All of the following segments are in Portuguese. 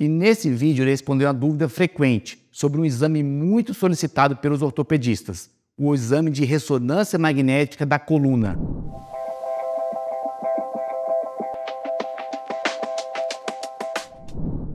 E nesse vídeo irei responder uma dúvida frequente sobre um exame muito solicitado pelos ortopedistas, o exame de ressonância magnética da coluna.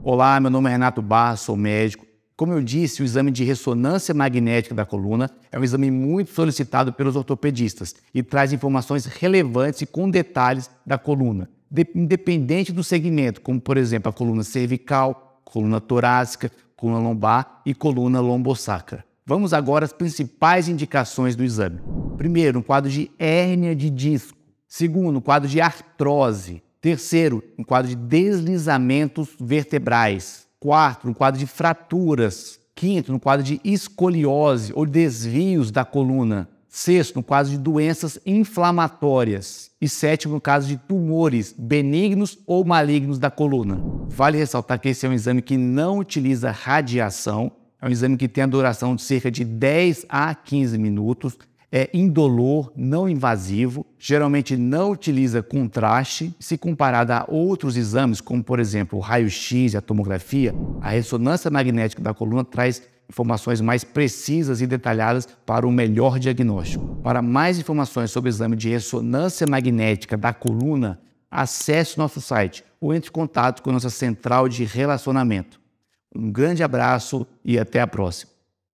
Olá, meu nome é Renato Barra, sou médico. Como eu disse, o exame de ressonância magnética da coluna é um exame muito solicitado pelos ortopedistas e traz informações relevantes e com detalhes da coluna de, independente do segmento, como por exemplo a coluna cervical, coluna torácica, coluna lombar e coluna lombosacra. Vamos agora às principais indicações do exame. Primeiro, um quadro de hérnia de disco. Segundo, um quadro de artrose. Terceiro, um quadro de deslizamentos vertebrais. Quarto, um quadro de fraturas. Quinto, um quadro de escoliose ou desvios da coluna. Sexto, no caso de doenças inflamatórias. E sétimo, no caso de tumores benignos ou malignos da coluna. Vale ressaltar que esse é um exame que não utiliza radiação, é um exame que tem a duração de cerca de 10 a 15 minutos, é indolor, não invasivo, geralmente não utiliza contraste. Se comparado a outros exames, como por exemplo o raio-x e a tomografia, a ressonância magnética da coluna traz informações mais precisas e detalhadas para o melhor diagnóstico. Para mais informações sobre o exame de ressonância magnética da coluna, acesse nosso site ou entre em contato com nossa central de relacionamento. Um grande abraço e até a próxima.